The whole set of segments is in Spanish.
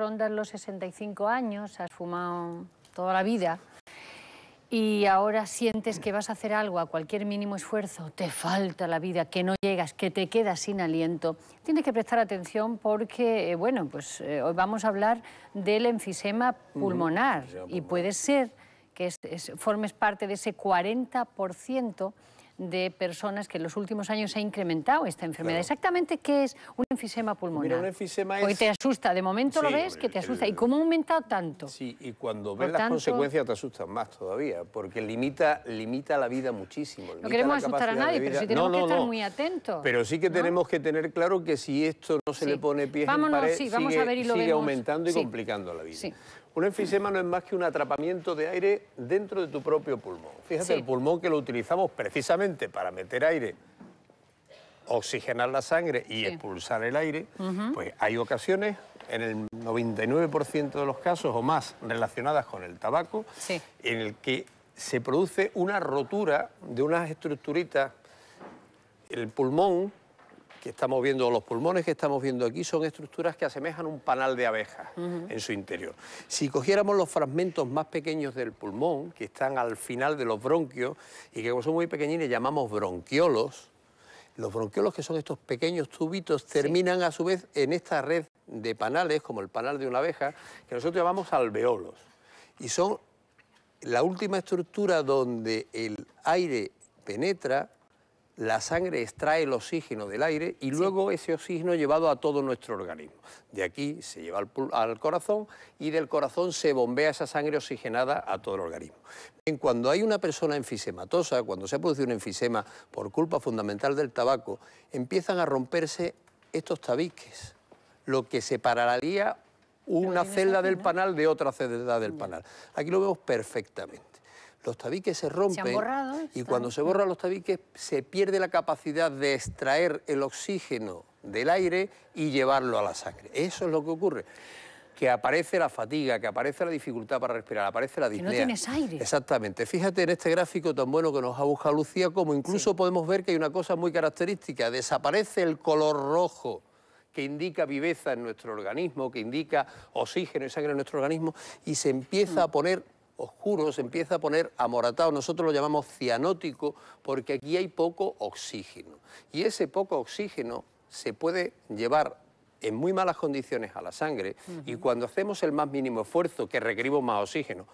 rondas los 65 años, has fumado toda la vida y ahora sientes que vas a hacer algo a cualquier mínimo esfuerzo, te falta la vida, que no llegas, que te quedas sin aliento, tienes que prestar atención porque, eh, bueno, pues eh, hoy vamos a hablar del enfisema pulmonar, y puede ser que formes parte de ese 40% de personas que en los últimos años ha incrementado esta enfermedad. Exactamente qué es una enfisema pulmonar. un enfisema es... Hoy te asusta, de momento lo ves que te asusta. ¿Y cómo ha aumentado tanto? Sí, y cuando ves las consecuencias te asustan más todavía, porque limita, limita la vida muchísimo. No queremos asustar a nadie, pero sí tenemos que estar muy atentos. Pero sí que tenemos que tener claro que si esto no se le pone pie en pared, sí, sigue, a aumentando y complicando la vida. Un enfisema no es más que un atrapamiento de aire dentro de tu propio pulmón. Fíjate, el pulmón que lo utilizamos precisamente para meter aire oxigenar la sangre y expulsar el aire, pues hay ocasiones, en el 99% de los casos o más relacionadas con el tabaco, en el que se produce una rotura de unas estructuritas. El pulmón que estamos viendo, los pulmones que estamos viendo aquí, son estructuras que asemejan un panal de abejas en su interior. Si cogiéramos los fragmentos más pequeños del pulmón, que están al final de los bronquios, y que como son muy pequeñines llamamos bronquiolos, los bronquiolos, que son estos pequeños tubitos, terminan a su vez en esta red de panales, como el panal de una abeja, que nosotros llamamos alveolos. Y son la última estructura donde el aire penetra la sangre extrae el oxígeno del aire y luego ese oxígeno llevado a todo nuestro organismo. De aquí se lleva al, corazón y del corazón se bombea esa sangre oxigenada a todo el organismo. En cuando hay una persona enfisematosa, cuando se ha producido un enfisema por culpa fundamental del tabaco, empiezan a romperse estos tabiques, lo que separaría una celda del panal de otra celda del panal. Aquí lo vemos perfectamente los tabiques se rompen y cuando se borran los tabiques se pierde la capacidad de extraer el oxígeno del aire y llevarlo a la sangre. Eso es lo que ocurre que aparece la fatiga, que aparece la dificultad para respirar, aparece la disnea. no tienes aire. Exactamente. Fíjate en este gráfico tan bueno que nos ha buscado Lucía, como incluso podemos ver que hay una cosa muy característica. Desaparece el color rojo que indica viveza en nuestro organismo, que indica oxígeno y sangre en nuestro organismo, y se empieza mm. a poner oscuro, se empieza a poner amoratado. Nosotros lo llamamos cianótico porque aquí hay poco oxígeno. Y ese poco oxígeno se puede llevar en muy malas condiciones a la sangre y cuando hacemos el más mínimo esfuerzo que requerimos más oxígeno,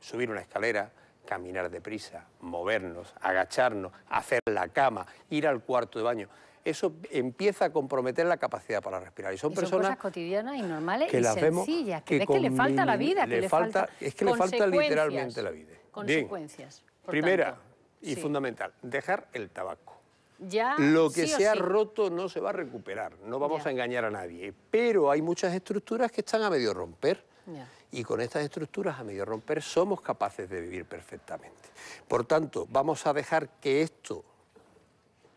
subir una escalera, caminar deprisa, movernos, agacharnos, hacer la cama, ir al cuarto de baño, eso empieza a comprometer la capacidad para respirar. Y son, personas cosas cotidianas y normales que y las sencillas, que, que le falta la vida, falta, es que le falta literalmente la vida. Consecuencias. Primera y fundamental, dejar el tabaco. lo que se ha roto no se va a recuperar, no vamos a engañar a nadie, pero hay muchas estructuras que están a medio romper. Y con estas estructuras a medio romper somos capaces de vivir perfectamente. Por tanto, vamos a dejar que esto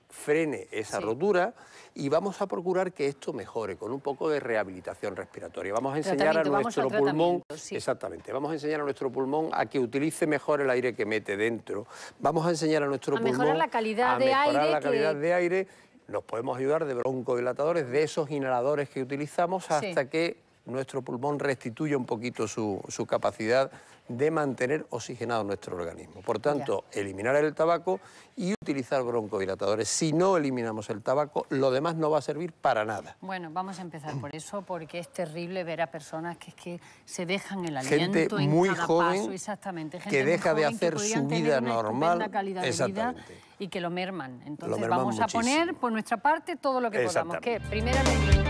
frene esa rotura y vamos a procurar que esto mejore con un poco de rehabilitación respiratoria. Vamos a enseñar a nuestro pulmón, exactamente, vamos a enseñar a nuestro pulmón a que utilice mejor el aire que mete dentro. Vamos a enseñar a nuestro a pulmón mejorar la calidad a mejorar la calidad de aire. Nos podemos ayudar de broncodilatadores, de esos inhaladores que utilizamos hasta que nuestro pulmón restituye un poquito su, su capacidad de mantener oxigenado nuestro organismo. Por tanto, eliminar el tabaco y utilizar broncodilatadores... Si no eliminamos el tabaco, lo demás no va a servir para nada. Bueno, vamos a empezar por eso, porque es terrible ver a personas que, es que se dejan el aliento gente en muy cada joven paso, exactamente. Gente que deja de hacer su vida normal, calidad vida y que lo merman. Entonces vamos a poner por nuestra parte todo lo que podamos. Que primeramente.